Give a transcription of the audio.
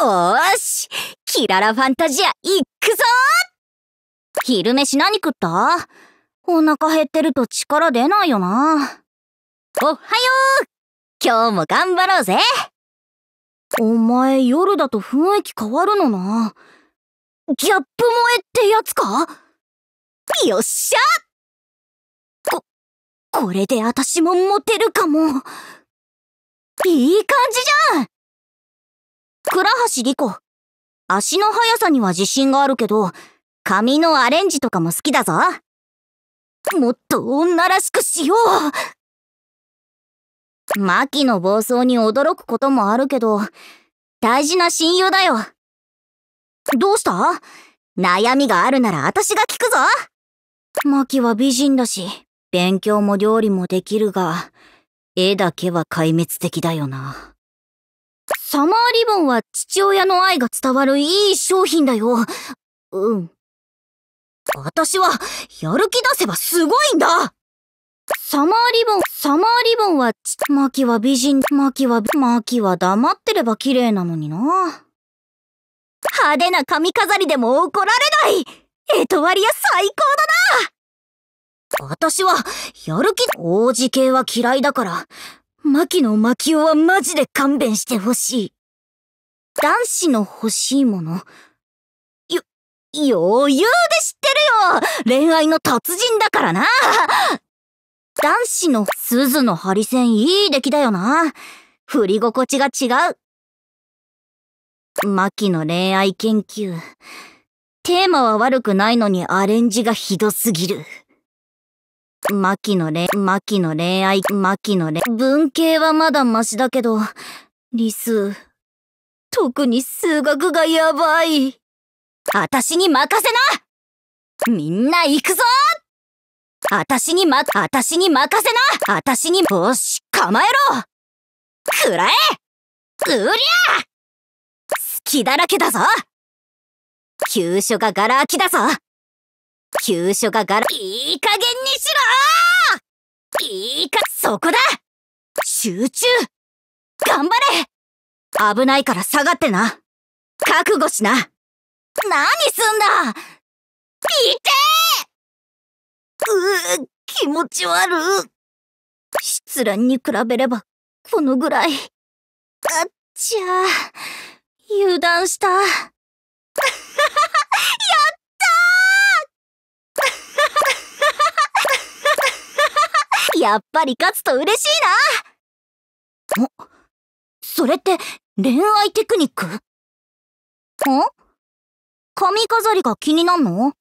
おーしキララファンタジア行くぞー昼飯何食ったお腹減ってると力出ないよな。おはよう今日も頑張ろうぜお前夜だと雰囲気変わるのな。ギャップ萌えってやつかよっしゃこ、これで私もモテるかも。いい感じじゃん倉橋莉子。足の速さには自信があるけど、髪のアレンジとかも好きだぞ。もっと女らしくしよう牧の暴走に驚くこともあるけど、大事な親友だよ。どうした悩みがあるなら私が聞くぞキは美人だし、勉強も料理もできるが、絵だけは壊滅的だよな。サマーリボンは父親の愛が伝わるいい商品だよ。うん。私は、やる気出せばすごいんだサマーリボン、サマーリボンは、マキは美人、マキは、マキは黙ってれば綺麗なのにな。派手な髪飾りでも怒られないエトワリア最高だな私は、やる気、王子系は嫌いだから、牧野真キ夫はマジで勘弁してほしい。男子の欲しいもの。よ、余裕で知ってるよ恋愛の達人だからな男子の鈴のハリセンいい出来だよな。振り心地が違う。牧の恋愛研究。テーマは悪くないのにアレンジがひどすぎる。マキのれ、マキの恋愛、マキのれ、文系はまだマシだけど、理数。特に数学がやばい。あたしに任せなみんな行くぞあたしにま、あたしに任せなあたしに、帽子構えろくらえうりゃ好きだらけだぞ急所がガラ空きだぞ急所がガラ、いい加減にしろいいか、そこだ集中頑張れ危ないから下がってな覚悟しな何すんだ痛えうぅ、気持ち悪い。失恋に比べれば、このぐらい。あっちゃ、油断した。やっぱり勝つと嬉しいなおそれって恋愛テクニックん髪飾りが気になんの